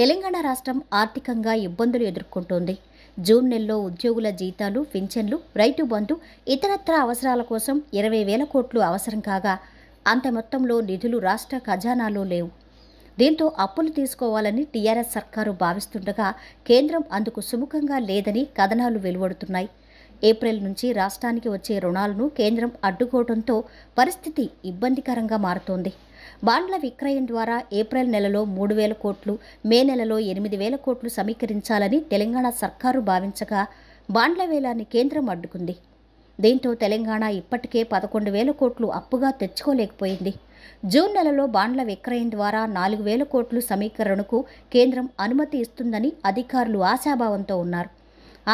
తెలంగాణ రాష్ట్రం ఆర్థికంగా ఇబ్బందులు ఎదుర్కొంటోంది జూన్ నెలలో ఉద్యోగుల జీతాలు పింఛన్లు రైతు బంధు ఇతరత్ర అవసరాల కోసం ఇరవై వేల కోట్లు అవసరం కాగా అంత మొత్తంలో నిధులు రాష్ట్ర ఖజానాలో లేవు దీంతో అప్పులు తీసుకోవాలని టీఆర్ఎస్ సర్కారు భావిస్తుండగా కేంద్రం అందుకు సుముఖంగా లేదని కథనాలు వెలువడుతున్నాయి ఏప్రిల్ నుంచి రాష్ట్రానికి వచ్చే రుణాలను కేంద్రం అడ్డుకోవడంతో పరిస్థితి ఇబ్బందికరంగా మారుతోంది బాండ్ల విక్రయం ద్వారా ఏప్రిల్ నెలలో మూడు వేల కోట్లు మే నెలలో ఎనిమిది వేల కోట్లు సమీకరించాలని తెలంగాణ సర్కారు భావించగా బాండ్ల వేలాన్ని కేంద్రం అడ్డుకుంది దీంతో తెలంగాణ ఇప్పటికే పదకొండు వేల కోట్లు అప్పుగా తెచ్చుకోలేకపోయింది జూన్ నెలలో బాండ్ల విక్రయం ద్వారా నాలుగు వేల కోట్లు సమీకరణకు కేంద్రం అనుమతి ఇస్తుందని అధికారులు ఆశాభావంతో ఉన్నారు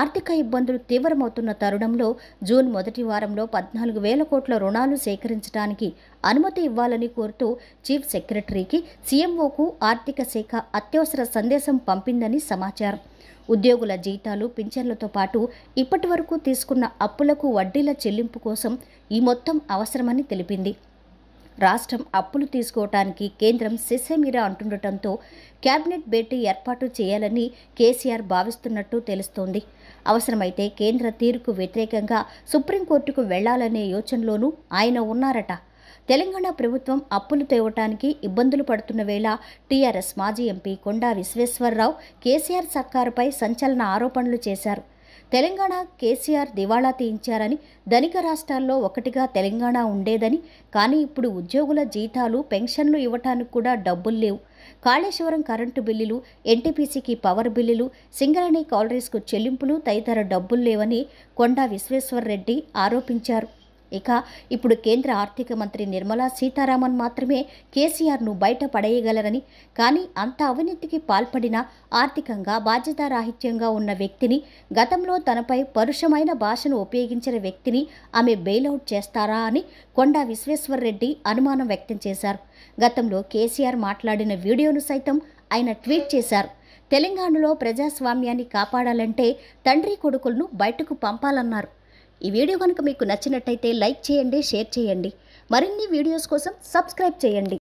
ఆర్థిక ఇబ్బందులు తీవ్రమవుతున్న తరుణంలో జూన్ మొదటి వారంలో పద్నాలుగు వేల కోట్ల రుణాలు సేకరించడానికి అనుమతి ఇవ్వాలని కోరుతూ చీఫ్ సెక్రటరీకి సీఎంఓకు ఆర్థిక శాఖ అత్యవసర సందేశం పంపిందని సమాచారం ఉద్యోగుల జీతాలు పింఛన్లతో పాటు ఇప్పటి వరకు తీసుకున్న అప్పులకు వడ్డీల చెల్లింపు కోసం ఈ మొత్తం అవసరమని తెలిపింది రాష్ట్రం అప్పులు తీసుకోవటానికి కేంద్రం సిసెమిరా అంటుండటంతో కేబినెట్ భేటీ ఏర్పాటు చేయాలని కేసీఆర్ భావిస్తున్నట్టు తెలుస్తోంది అవసరమైతే కేంద్ర తీరుకు వ్యతిరేకంగా సుప్రీంకోర్టుకు వెళ్లాలనే యోచనలోనూ ఆయన ఉన్నారట తెలంగాణ ప్రభుత్వం అప్పులు తేవటానికి ఇబ్బందులు పడుతున్న వేళ టీఆర్ఎస్ మాజీ ఎంపీ కొండా విశ్వేశ్వరరావు కేసీఆర్ సర్కారుపై సంచలన ఆరోపణలు చేశారు తెలంగాణ కేసీఆర్ దివాళా తీయించారని ధనిక రాష్ట్రాల్లో ఒకటిగా తెలంగాణ ఉండేదని కానీ ఇప్పుడు ఉద్యోగుల జీతాలు పెన్షన్లు ఇవ్వటానికి కూడా డబ్బులు లేవు కాళేశ్వరం కరెంటు బిల్లులు ఎన్టీపీసీకి పవర్ బిల్లులు సింగరేణి కాలరీస్కు చెల్లింపులు తదితర డబ్బులు లేవని కొండా విశ్వేశ్వర్రెడ్డి ఆరోపించారు ఇక ఇప్పుడు కేంద్ర ఆర్థిక మంత్రి నిర్మలా సీతారామన్ మాత్రమే కేసీఆర్ను బయట పడేయగలరని కానీ అంత అవినీతికి పాల్పడిన ఆర్థికంగా బాధ్యతారాహిత్యంగా ఉన్న వ్యక్తిని గతంలో తనపై పరుషమైన భాషను ఉపయోగించిన వ్యక్తిని ఆమె బెయిలౌట్ చేస్తారా అని కొండా విశ్వేశ్వర్రెడ్డి అనుమానం వ్యక్తం చేశారు గతంలో కేసీఆర్ మాట్లాడిన వీడియోను సైతం ఆయన ట్వీట్ చేశారు తెలంగాణలో ప్రజాస్వామ్యాన్ని కాపాడాలంటే తండ్రి కొడుకులను బయటకు పంపాలన్నారు ఈ వీడియో కనుక మీకు నచ్చినట్టయితే లైక్ చేయండి షేర్ చేయండి మరిన్ని వీడియోస్ కోసం సబ్స్క్రైబ్ చేయండి